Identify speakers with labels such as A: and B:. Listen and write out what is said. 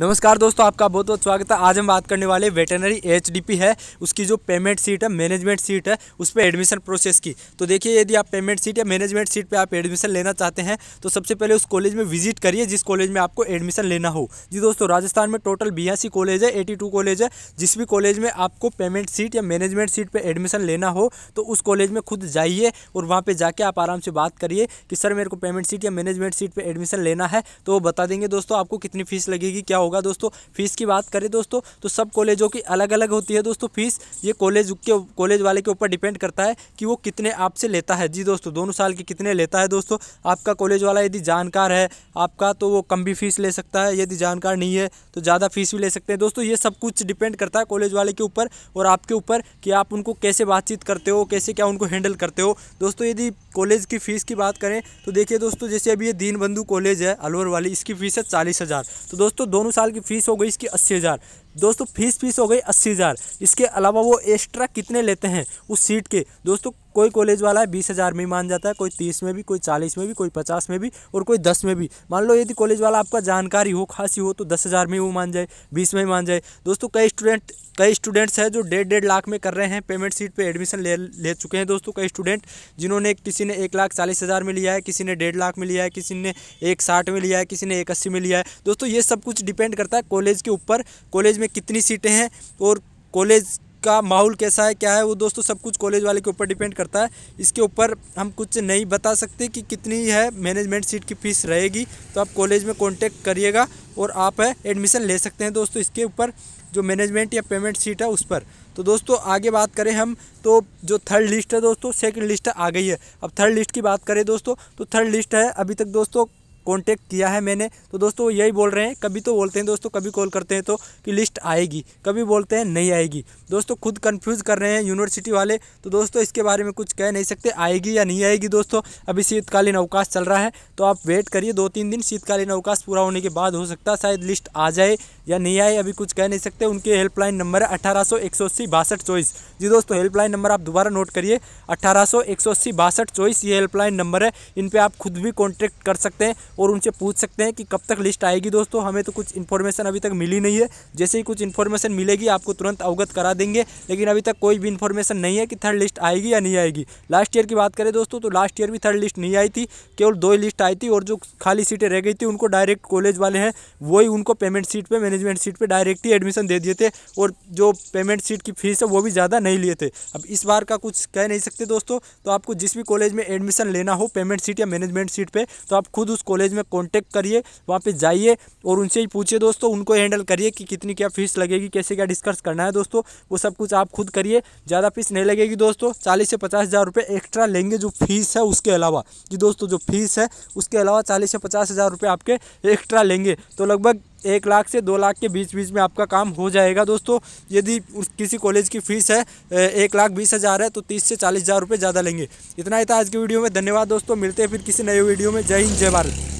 A: नमस्कार दोस्तों आपका बहुत बहुत स्वागत है आज हम बात करने वाले वेटनरी एचडीपी है उसकी जो पेमेंट सीट है मैनेजमेंट सीट है उस पर एडमिशन प्रोसेस की तो देखिए यदि आप पेमेंट सीट या मैनेजमेंट सीट पे आप एडमिशन लेना चाहते हैं तो सबसे पहले उस कॉलेज में विजिट करिए जिस कॉलेज में आपको एडमिशन लेना हो जी दोस्तों राजस्थान में टोटल बयासी कॉलेज है एटी कॉलेज है जिस भी कॉलेज में आपको पेमेंट सीट या मैनेजमेंट सीट पर एडमिशन लेना हो तो उस कॉलेज में खुद जाइए और वहाँ पर जाके आप आराम से बात करिए कि सर मेरे को पेमेंट सीट या मैनेजमेंट सीट पर एडमिशन लेना है तो वो बता देंगे दोस्तों आपको कितनी फीस लगेगी क्या होगा दोस्तों फीस की बात करें दोस्तों तो सब कॉलेजों की अलग अलग होती है दोस्तों फीस ये कॉलेज के कॉलेज वाले के ऊपर डिपेंड करता है कि वो कितने आपसे लेता है जी दोस्तों दोनों साल के कितने लेता है दोस्तों आपका कॉलेज वाला यदि जानकार है आपका तो वो कम भी फीस ले सकता है यदि जानकार नहीं है तो ज़्यादा फीस भी ले सकते हैं दोस्तों ये सब कुछ डिपेंड करता है कॉलेज वाले के ऊपर और आपके ऊपर कि आप उनको कैसे बातचीत करते हो कैसे क्या उनको हैंडल करते हो दोस्तों यदि कॉलेज की फ़ीस की बात करें तो देखिए दोस्तों जैसे अभी ये दीनबंधु कॉलेज है अलवर वाली इसकी फ़ीस है चालीस हज़ार तो दोस्तों दोनों साल की फ़ीस हो गई इसकी अस्सी हज़ार दोस्तों फीस फीस हो गई अस्सी हज़ार इसके अलावा वो एक्स्ट्रा कितने लेते हैं उस सीट के दोस्तों कोई कॉलेज वाला है बीस हज़ार में मान जाता है कोई तीस में भी कोई चालीस में भी कोई पचास में भी और कोई दस में भी मान लो यदि कॉलेज वाला आपका जानकारी हो खासी हो तो दस हज़ार में वो मान जाए बीस में मान जाए दोस्तों कई स्टूडेंट कई स्टूडेंट्स हैं जो डेढ़ डेढ़ लाख में कर रहे हैं पेमेंट सीट पे एडमिशन ले ले चुके हैं दोस्तों कई स्टूडेंट जिन्होंने किसी ने एक लाख चालीस हज़ार में लिया है किसी ने डेढ़ लाख में लिया है किसी ने एक साठ में लिया है किसी ने एक अस्सी में लिया है दोस्तों ये सब कुछ डिपेंड करता है कॉलेज के ऊपर कॉलेज में कितनी सीटें हैं और कॉलेज का माहौल कैसा है क्या है वो दोस्तों सब कुछ कॉलेज वाले के ऊपर डिपेंड करता है इसके ऊपर हम कुछ नहीं बता सकते कि कितनी है मैनेजमेंट सीट की फ़ीस रहेगी तो आप कॉलेज में कॉन्टेक्ट करिएगा और आप एडमिशन ले सकते हैं दोस्तों इसके ऊपर जो मैनेजमेंट या पेमेंट सीट है उस पर तो दोस्तों आगे बात करें हम तो जो थर्ड लिस्ट है दोस्तों सेकंड लिस्ट आ गई है अब थर्ड लिस्ट की बात करें दोस्तों तो थर्ड लिस्ट है अभी तक दोस्तों कॉन्टैक्ट किया है मैंने तो दोस्तों यही बोल रहे हैं कभी तो बोलते हैं दोस्तों कभी कॉल करते हैं तो कि लिस्ट आएगी कभी बोलते हैं नहीं आएगी दोस्तों खुद कन्फ्यूज़ कर रहे हैं यूनिवर्सिटी वाले तो दोस्तों इसके बारे में कुछ कह नहीं सकते आएगी या नहीं आएगी दोस्तों अभी शीतकालीन अवकाश चल रहा है तो आप वेट करिए दो तीन दिन शीतकालीन अवकाश पूरा होने के बाद हो सकता है शायद लिस्ट आ जाए या नहीं आए अभी कुछ कह नहीं सकते उनके हेल्पलाइन नंबर है अठारह सौ एक सौ अस्सी बासठ जी दोस्तों हेल्पलाइन नंबर आप दोबारा नोट करिए अठारह सौ एक सौ अस्सी बासठ ये हेल्पलाइन नंबर है इन पर आप खुद भी कॉन्टैक्ट कर सकते हैं और उनसे पूछ सकते हैं कि कब तक लिस्ट आएगी दोस्तों हमें तो कुछ इन्फॉर्मेशन अभी तक मिली नहीं है जैसे ही कुछ इन्फॉर्मेशन मिलेगी आपको तुरंत अवगत करा देंगे लेकिन अभी तक कोई भी इन्फॉर्मेशन नहीं है कि थर्ड लिस्ट आएगी या नहीं आएगी लास्ट ईयर की बात करें दोस्तों तो लास्ट ईयर भी थर्ड लिस्ट नहीं आई थी केवल दो ही लिस्ट आई थी और जो खाली सीटें रह गई थी उनको डायरेक्ट कॉलेज वाले हैं वही उनको पेमेंट सीट पर मैनेजमेंट सीट पर डायरेक्ट ही एडमिशन दे दिए थे और जो पेमेंट सीट की फीस है वो भी ज़्यादा नहीं लिए थे अब इस बार का कुछ कह नहीं सकते दोस्तों तो आपको जिस भी कॉलेज में एडमिशन लेना हो पेमेंट सीट या मैनेजमेंट सीट पर तो आप खुद उस कॉलेज कॉलेज में कॉन्टैक्ट करिए वहाँ पर जाइए और उनसे ही पूछिए दोस्तों उनको हैंडल करिए कि कितनी क्या फीस लगेगी कैसे क्या डिस्कस करना है दोस्तों वो सब कुछ आप खुद करिए ज़्यादा फीस नहीं लगेगी दोस्तों चालीस से पचास हज़ार रुपये एक्स्ट्रा लेंगे जो फीस है उसके अलावा जी दोस्तों जो फीस है उसके अलावा चालीस से पचास हज़ार रुपये आपके एक्स्ट्रा लेंगे तो लगभग एक लाख से दो लाख के बीच बीच में आपका काम हो जाएगा दोस्तों यदि किसी कॉलेज की फ़ीस है एक लाख बीस हज़ार है तो तीस से चालीस हज़ार रुपये ज़्यादा लेंगे इतना ही था आज की वीडियो में धन्यवाद दोस्तों मिलते हैं फिर किसी नए वीडियो में जय हिंद जय भारत